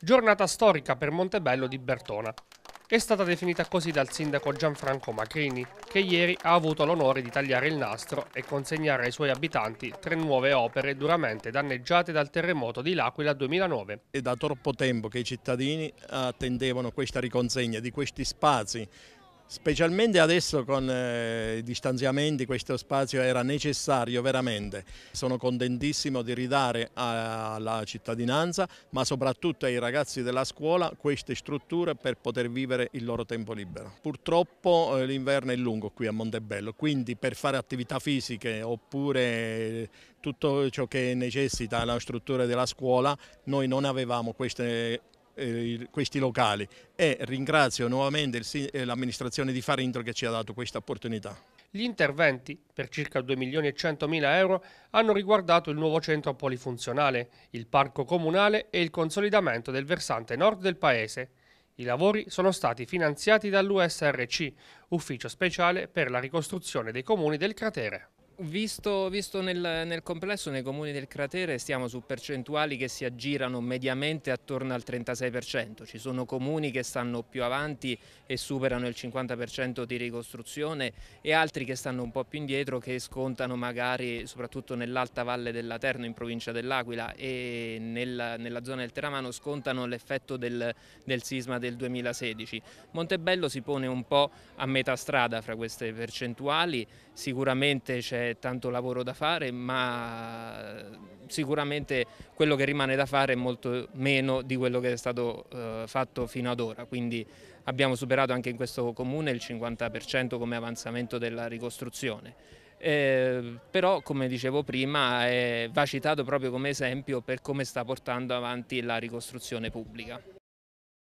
Giornata storica per Montebello di Bertona. È stata definita così dal sindaco Gianfranco Macrini, che ieri ha avuto l'onore di tagliare il nastro e consegnare ai suoi abitanti tre nuove opere duramente danneggiate dal terremoto di L'Aquila 2009. È da troppo tempo che i cittadini attendevano questa riconsegna di questi spazi Specialmente adesso con eh, i distanziamenti questo spazio era necessario veramente. Sono contentissimo di ridare alla cittadinanza ma soprattutto ai ragazzi della scuola queste strutture per poter vivere il loro tempo libero. Purtroppo eh, l'inverno è lungo qui a Montebello quindi per fare attività fisiche oppure eh, tutto ciò che necessita la struttura della scuola noi non avevamo queste eh, questi locali e ringrazio nuovamente eh, l'amministrazione di Farintro che ci ha dato questa opportunità. Gli interventi, per circa 2 milioni e 100 mila euro, hanno riguardato il nuovo centro polifunzionale, il parco comunale e il consolidamento del versante nord del paese. I lavori sono stati finanziati dall'USRC, Ufficio Speciale per la Ricostruzione dei Comuni del Cratere. Visto, visto nel, nel, complesso, nei comuni del cratere stiamo su percentuali che si aggirano mediamente attorno al 36%, ci sono comuni che stanno più avanti e superano il 50% di ricostruzione e altri che stanno un po' più indietro che scontano magari soprattutto nell'alta valle della Terno in provincia dell'Aquila e nella, nella, zona del Teramano scontano l'effetto del, del sisma del 2016. Montebello si pone un po' a metà strada fra queste percentuali, sicuramente c'è tanto lavoro da fare, ma sicuramente quello che rimane da fare è molto meno di quello che è stato eh, fatto fino ad ora, quindi abbiamo superato anche in questo comune il 50% come avanzamento della ricostruzione. Eh, però come dicevo prima eh, va citato proprio come esempio per come sta portando avanti la ricostruzione pubblica.